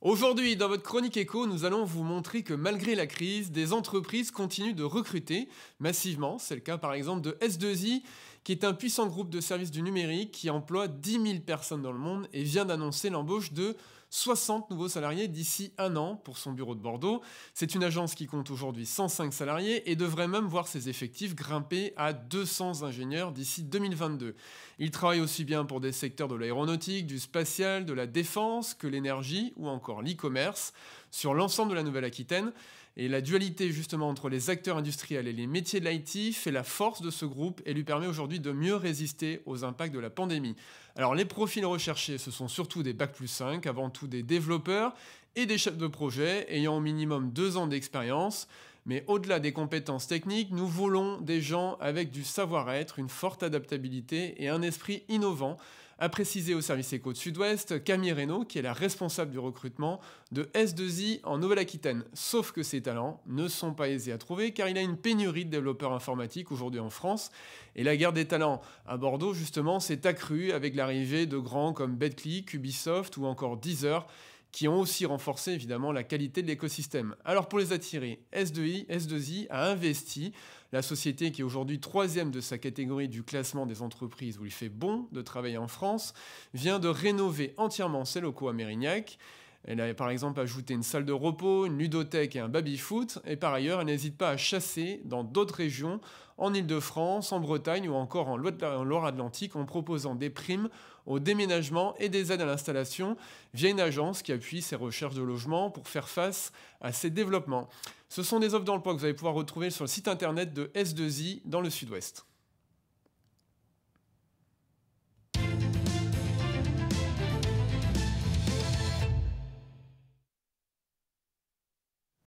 Aujourd'hui, dans votre chronique éco, nous allons vous montrer que malgré la crise, des entreprises continuent de recruter massivement. C'est le cas par exemple de S2I qui est un puissant groupe de services du numérique qui emploie 10 000 personnes dans le monde et vient d'annoncer l'embauche de 60 nouveaux salariés d'ici un an pour son bureau de Bordeaux. C'est une agence qui compte aujourd'hui 105 salariés et devrait même voir ses effectifs grimper à 200 ingénieurs d'ici 2022. Il travaille aussi bien pour des secteurs de l'aéronautique, du spatial, de la défense que l'énergie ou encore l'e-commerce sur l'ensemble de la Nouvelle-Aquitaine. Et la dualité justement entre les acteurs industriels et les métiers de l'IT fait la force de ce groupe et lui permet aujourd'hui de mieux résister aux impacts de la pandémie. Alors les profils recherchés, ce sont surtout des Bac plus 5, avant tout des développeurs et des chefs de projet ayant au minimum deux ans d'expérience. Mais au-delà des compétences techniques, nous voulons des gens avec du savoir-être, une forte adaptabilité et un esprit innovant, a précisé au service éco de Sud-Ouest Camille Reynaud, qui est la responsable du recrutement de S2I en Nouvelle-Aquitaine. Sauf que ses talents ne sont pas aisés à trouver car il y a une pénurie de développeurs informatiques aujourd'hui en France. Et la guerre des talents à Bordeaux, justement, s'est accrue avec l'arrivée de grands comme Betclic, Ubisoft ou encore Deezer qui ont aussi renforcé évidemment la qualité de l'écosystème. Alors pour les attirer, S2I, S2I a investi, la société qui est aujourd'hui troisième de sa catégorie du classement des entreprises où il fait bon de travailler en France, vient de rénover entièrement ses locaux à Mérignac elle a par exemple ajouté une salle de repos, une ludothèque et un baby-foot, et par ailleurs, elle n'hésite pas à chasser dans d'autres régions, en Ile-de-France, en Bretagne ou encore en Loire-Atlantique, en proposant des primes au déménagement et des aides à l'installation via une agence qui appuie ses recherches de logement pour faire face à ces développements. Ce sont des offres d'emploi que vous allez pouvoir retrouver sur le site internet de S2I dans le sud-ouest.